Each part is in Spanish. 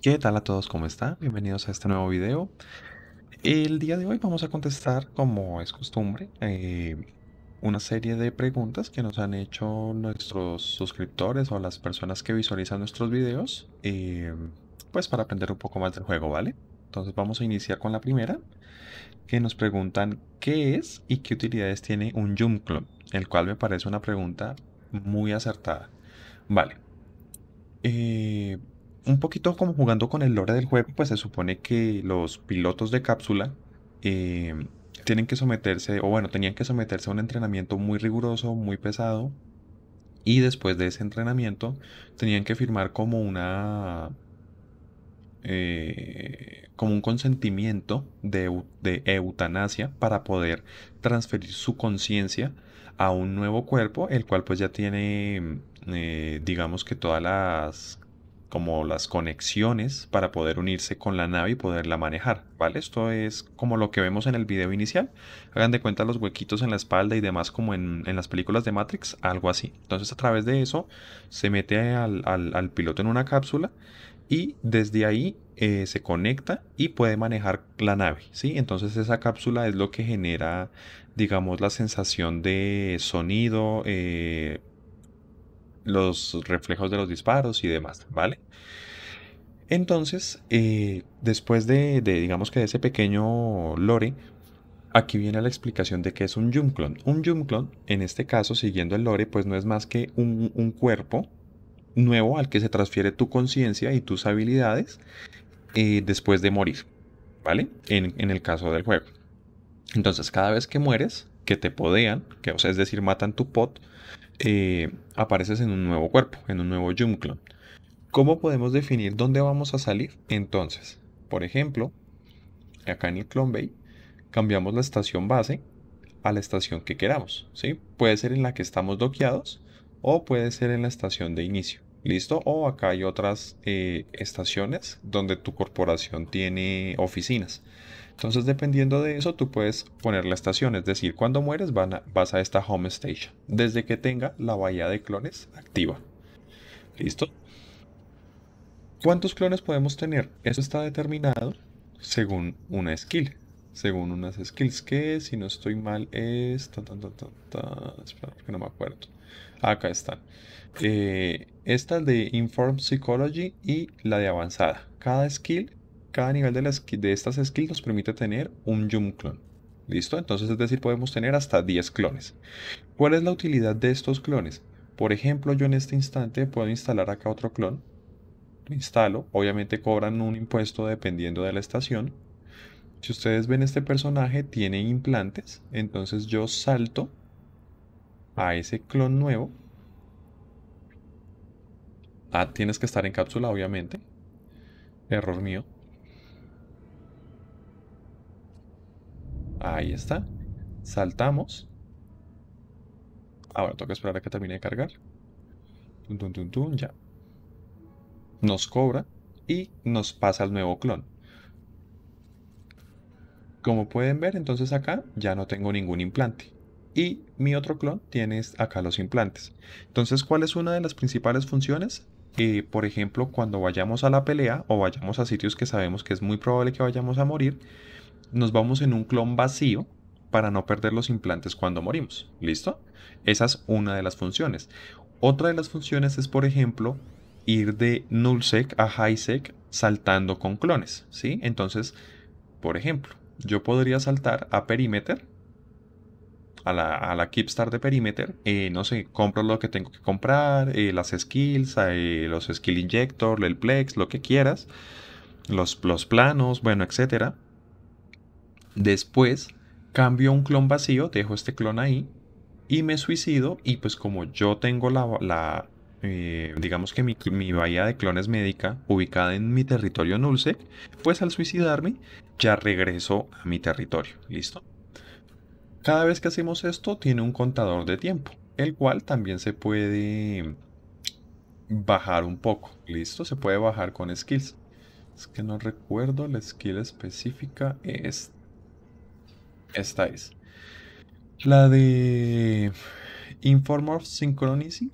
¿Qué tal a todos? ¿Cómo están? Bienvenidos a este nuevo video. El día de hoy vamos a contestar, como es costumbre, eh, una serie de preguntas que nos han hecho nuestros suscriptores o las personas que visualizan nuestros videos, eh, pues para aprender un poco más del juego, ¿vale? Entonces vamos a iniciar con la primera, que nos preguntan qué es y qué utilidades tiene un Jump Club, el cual me parece una pregunta muy acertada. Vale. Eh, un poquito como jugando con el lore del juego, pues se supone que los pilotos de cápsula eh, tienen que someterse, o bueno, tenían que someterse a un entrenamiento muy riguroso, muy pesado, y después de ese entrenamiento tenían que firmar como una... Eh, como un consentimiento de, eutanasia para poder transferir su conciencia a un nuevo cuerpo, el cual pues ya tiene, eh, digamos que todas las como las conexiones para poder unirse con la nave y poderla manejar, ¿vale? Esto es como lo que vemos en el video inicial. Hagan de cuenta los huequitos en la espalda y demás como en, las películas de Matrix, algo así. Entonces a través de eso se mete al, piloto en una cápsula y desde ahí eh, se conecta y puede manejar la nave, ¿sí? Entonces esa cápsula es lo que genera, digamos, la sensación de sonido, eh, los reflejos de los disparos y demás, ¿vale? Entonces, eh, después de, digamos que de ese pequeño lore, aquí viene la explicación de qué es un Jumclon. Un Jumclon, en este caso, siguiendo el lore, pues no es más que un, cuerpo nuevo al que se transfiere tu conciencia y tus habilidades eh, después de morir, ¿vale? En, el caso del juego. Entonces, cada vez que mueres, que te podean, que es decir, matan tu pot, eh, apareces en un nuevo cuerpo, en un nuevo clone. ¿Cómo podemos definir dónde vamos a salir? Entonces, por ejemplo, acá en el Clone Bay, cambiamos la estación base a la estación que queramos. ¿sí? Puede ser en la que estamos doqueados o puede ser en la estación de inicio. ¿Listo? O acá hay otras eh, estaciones donde tu corporación tiene oficinas. Entonces, dependiendo de eso, tú puedes poner la estación, es decir, cuando mueres vas a esta home station, desde que tenga la bahía de clones activa. ¿Listo? ¿Cuántos clones podemos tener? Eso está determinado según una skill, según unas skills que, si no estoy mal, es... espera, que no me acuerdo. Acá están. Eh, esta de Inform Psychology y la de avanzada. Cada skill cada nivel de, de estas skills nos permite tener un jump clone. ¿Listo? Entonces, es decir, podemos tener hasta 10 clones. ¿Cuál es la utilidad de estos clones? Por ejemplo, yo en este instante puedo instalar acá otro clon. Lo instalo. Obviamente cobran un impuesto dependiendo de la estación. Si ustedes ven este personaje, tiene implantes. Entonces yo salto a ese clon nuevo. Ah, tienes que estar en cápsula, obviamente. Error mío. Ahí está. Saltamos. Ahora que esperar a que termine de cargar. ya. Nos cobra y nos pasa al nuevo clon. Como pueden ver, entonces acá ya no tengo ningún implante. Y mi otro clon tiene acá los implantes. Entonces, ¿cuál es una de las principales funciones? Eh, por ejemplo, cuando vayamos a la pelea o vayamos a sitios que sabemos que es muy probable que vayamos a morir, nos vamos en un clon vacío para no perder los implantes cuando morimos. ¿Listo? Esa es una de las funciones. Otra de las funciones es, por ejemplo, ir de nullsec a highsec saltando con clones. ¿sí? Entonces, por ejemplo, yo podría saltar a perimeter, a la, a Keepstar de perimeter, eh, no sé, compro lo que tengo que comprar, eh, las skills, eh, los skill injector, el plex, lo que quieras, los, los planos, bueno, etcétera Después cambio un clon vacío, dejo este clon ahí y me suicido y pues como yo tengo la, eh, digamos que mi, bahía de clones médica ubicada en mi territorio Nulsec, pues al suicidarme ya regreso a mi territorio, ¿listo? Cada vez que hacemos esto tiene un contador de tiempo, el cual también se puede bajar un poco, ¿listo? Se puede bajar con skills. Es que no recuerdo la skill específica. esta. Esta es. La de Inform of Synchronicity.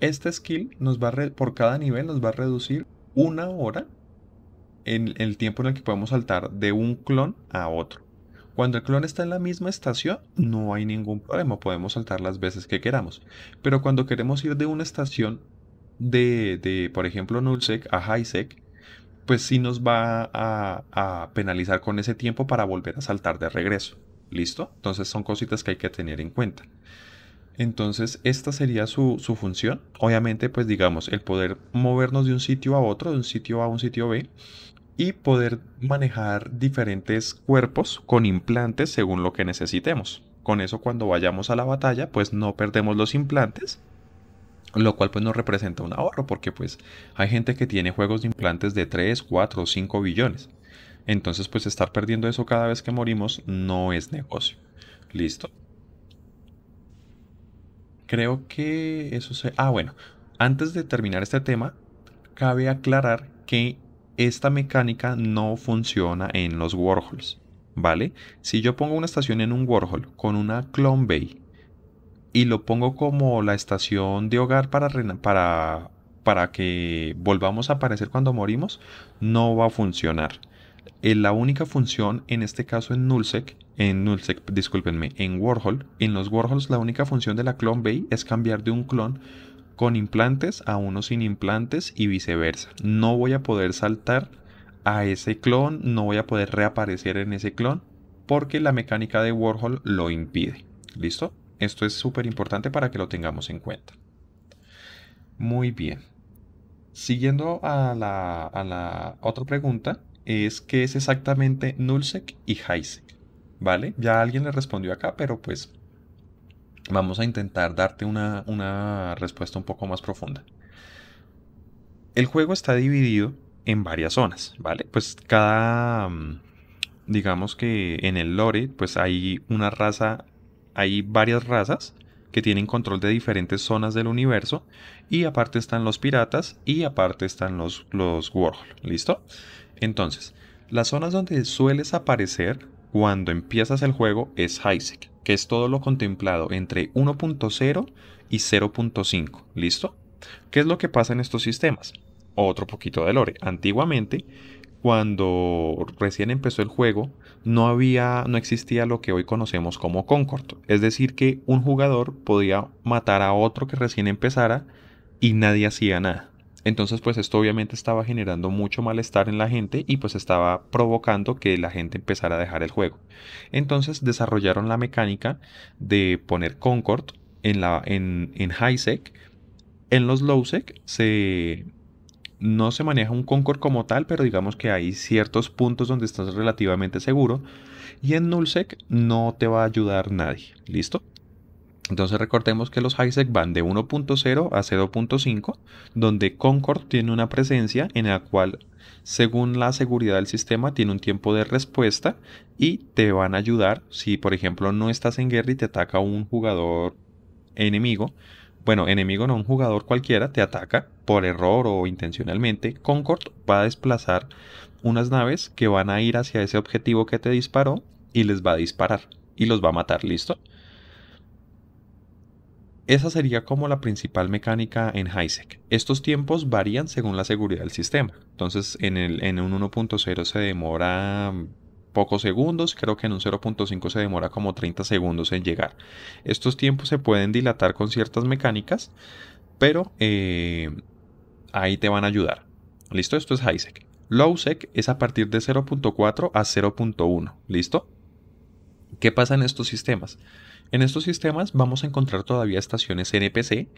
Esta skill nos va por cada nivel nos va a reducir una hora en el tiempo en el que podemos saltar de un clon a otro. Cuando el clon está en la misma estación, no hay ningún problema, podemos saltar las veces que queramos. Pero cuando queremos ir de una estación de, por ejemplo, Nullsec a Highsec, pues sí nos va a penalizar con ese tiempo para volver a saltar de regreso. ¿Listo? Entonces son cositas que hay que tener en cuenta. Entonces esta sería su, función. Obviamente pues digamos el poder movernos de un sitio a otro, de un sitio A a un sitio B y poder manejar diferentes cuerpos con implantes según lo que necesitemos. Con eso cuando vayamos a la batalla pues no perdemos los implantes lo cual pues nos representa un ahorro porque pues hay gente que tiene juegos de implantes de 3, 4 o 5 billones. Entonces, pues estar perdiendo eso cada vez que morimos no es negocio. Listo. Creo que eso se... Ah, bueno. Antes de terminar este tema, cabe aclarar que esta mecánica no funciona en los Warhols ¿Vale? Si yo pongo una estación en un Warhol con una clone bay y lo pongo como la estación de hogar para, para que volvamos a aparecer cuando morimos, no va a funcionar. Eh, la única función, en este caso en Nullsec, en Nullsec, discúlpenme, en Warhol, en los Warhols la única función de la clon bay es cambiar de un clon con implantes a uno sin implantes y viceversa. No voy a poder saltar a ese clon, no voy a poder reaparecer en ese clon porque la mecánica de Warhol lo impide. ¿Listo? Esto es súper importante para que lo tengamos en cuenta. Muy bien. Siguiendo a la otra pregunta, es que es exactamente nullsec y highsec, ¿vale? Ya alguien le respondió acá, pero pues vamos a intentar darte una, respuesta un poco más profunda. El juego está dividido en varias zonas, ¿vale? Pues cada, mm, digamos que en el lore, pues hay una raza, hay varias razas que tienen control de diferentes zonas del universo y aparte están los piratas y aparte están los, los Warhol, ¿listo? Entonces, las zonas donde sueles aparecer cuando empiezas el juego es Highsec, que es todo lo contemplado entre 1.0 y 0.5. ¿Listo? ¿Qué es lo que pasa en estos sistemas? Otro poquito de lore. Antiguamente, cuando recién empezó el juego, no había, no existía lo que hoy conocemos como Concord. Es decir, que un jugador podía matar a otro que recién empezara y nadie hacía nada. Entonces, pues esto obviamente estaba generando mucho malestar en la gente y pues estaba provocando que la gente empezara a dejar el juego. Entonces desarrollaron la mecánica de poner Concord en, la, en, en En los LowSec se, no se maneja un Concord como tal, pero digamos que hay ciertos puntos donde estás relativamente seguro. Y en NullSec no te va a ayudar nadie. ¿Listo? Entonces recordemos que los Hi-Sec van de 1.0 a 0.5, donde Concord tiene una presencia en la cual, según la seguridad del sistema, tiene un tiempo de respuesta y te van a ayudar si, por ejemplo, no estás en guerra y te ataca un jugador enemigo. Bueno, enemigo no, un jugador cualquiera te ataca por error o intencionalmente. Concord va a desplazar unas naves que van a ir hacia ese objetivo que te disparó y les va a disparar y los va a matar, ¿listo? Esa sería como la principal mecánica en HiSec. Estos tiempos varían según la seguridad del sistema. Entonces, en, el, en un 1.0 se demora pocos segundos, creo que en un 0.5 se demora como 30 segundos en llegar. Estos tiempos se pueden dilatar con ciertas mecánicas, pero eh, ahí te van a ayudar. ¿Listo? Esto es HiSec. Lowsec es a partir de 0.4 a 0.1. ¿Listo? ¿Qué pasa en estos sistemas? En estos sistemas vamos a encontrar todavía estaciones NPC,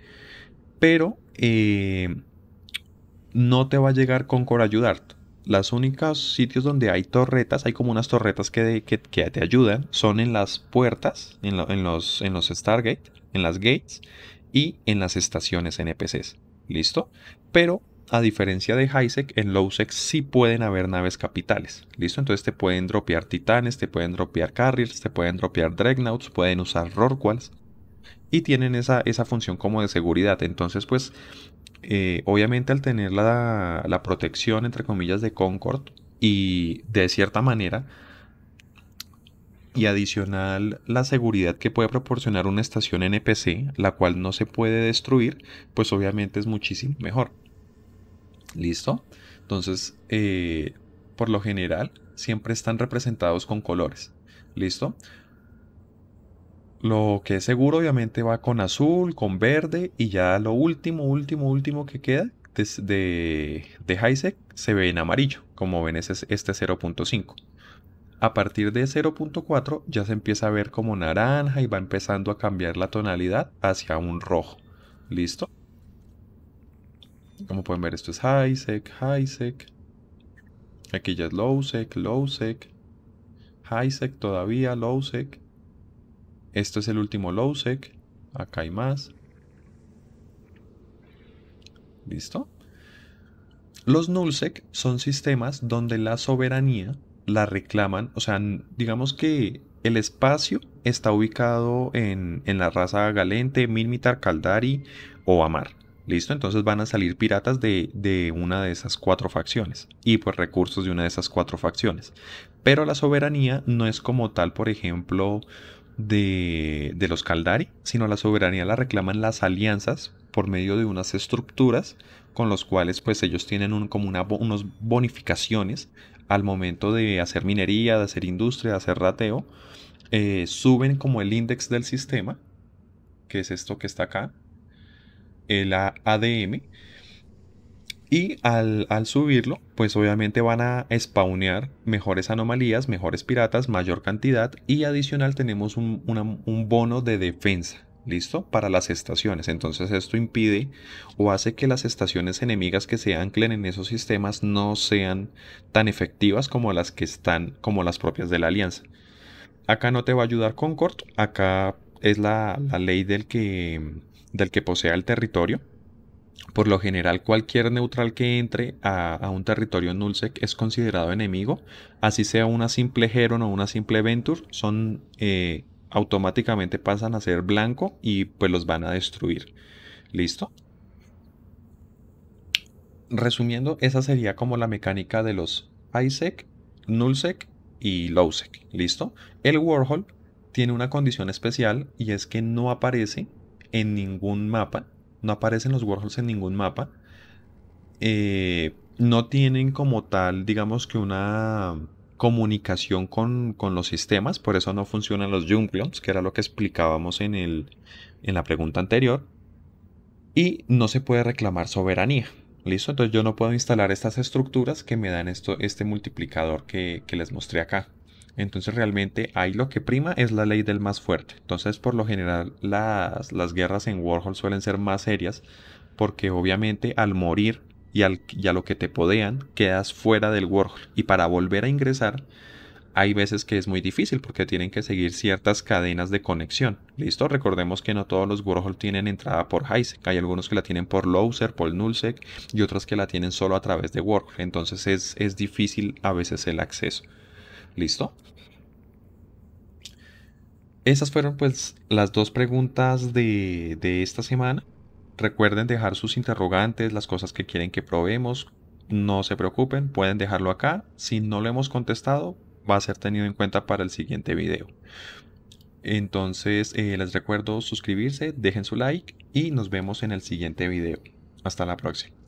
pero eh, no te va a llegar con ayudarte, Las únicas sitios donde hay torretas, hay como unas torretas que, te ayudan, son en las puertas, en, en, los, en los Stargate, en las gates y en las estaciones NPCs. ¿Listo? Pero a diferencia de Highsec, en Lowsec sí pueden haber naves capitales. ¿Listo? Entonces te pueden dropear titanes, te pueden dropear carriers, te pueden dropear dreadnoughts, pueden usar rorquals. Y tienen esa, esa función como de seguridad. Entonces, pues, eh, obviamente al tener la, la protección, entre comillas, de Concord, y de cierta manera, y adicional la seguridad que puede proporcionar una estación NPC, la cual no se puede destruir, pues obviamente es muchísimo mejor. ¿Listo? Entonces, eh, por lo general, siempre están representados con colores. ¿Listo? Lo que es seguro obviamente va con azul, con verde y ya lo último, último, último que queda de, de, de se ve en amarillo, como ven es este 0.5. A partir de 0.4 ya se empieza a ver como naranja y va empezando a cambiar la tonalidad hacia un rojo. ¿Listo? Como pueden ver, esto es highsec, highsec. Aquí ya es lowsec, lowsec. Highsec todavía, lowsec. Esto es el último lowsec. Acá hay más. ¿Listo? Los nullsec son sistemas donde la soberanía la reclaman, o sea, digamos que el espacio está ubicado en, la raza galente, Milmitar, Caldari o Amar. ¿Listo? Entonces van a salir piratas de, de, una de esas cuatro facciones y pues recursos de una de esas cuatro facciones. Pero la soberanía no es como tal, por ejemplo, de, de los Caldari, sino la soberanía la reclaman las alianzas por medio de unas estructuras con los cuales pues ellos tienen un, como una, unos bonificaciones al momento de hacer minería, de hacer industria, de hacer rateo. Eh, suben como el índice del sistema, que es esto que está acá, el ADM. Y al, subirlo, pues obviamente van a spawnear mejores anomalías, mejores piratas, mayor cantidad. Y adicional tenemos un, bono de defensa, ¿listo? Para las estaciones. Entonces esto impide o hace que las estaciones enemigas que se anclen en esos sistemas no sean tan efectivas como las que están, como las propias de la alianza. Acá no te va a ayudar Concord, acá es la ley del que del que posea el territorio. Por lo general, cualquier neutral que entre a, un territorio NullSec es considerado enemigo, así sea una simple Heron o una simple Venture, son eh, automáticamente pasan a ser blanco y pues los van a destruir. ¿Listo? Resumiendo, esa sería como la mecánica de los ISEC, NullSec y LowSec. ¿Listo? El Warhol tiene una condición especial y es que no aparece en ningún mapa, no aparecen los Warhols en ningún mapa. Eh, no tienen como tal, digamos que una comunicación con, los sistemas, por eso no funcionan los Junglions, que era lo que explicábamos en, el, en la pregunta anterior. Y no se puede reclamar soberanía. ¿Listo? Entonces yo no puedo instalar estas estructuras que me dan esto, este multiplicador que les mostré acá. Entonces realmente ahí lo que prima es la ley del más fuerte. Entonces por lo general las, las guerras en Warhol suelen ser más serias porque obviamente al morir y, al, a lo que te podean quedas fuera del Warhol. Y para volver a ingresar hay veces que es muy difícil porque tienen que seguir ciertas cadenas de conexión. Listo, recordemos que no todos los Warhol tienen entrada por highsec Hay algunos que la tienen por Lowser, por Nullsec y otros que la tienen solo a través de Warhol. Entonces es difícil a veces el acceso. ¿Listo? Esas fueron pues las dos preguntas de, de esta semana. Recuerden dejar sus interrogantes, las cosas que quieren que probemos. No se preocupen, pueden dejarlo acá. Si no lo hemos contestado, va a ser tenido en cuenta para el siguiente video. Entonces eh, les recuerdo suscribirse, dejen su like y nos vemos en el siguiente video. Hasta la próxima.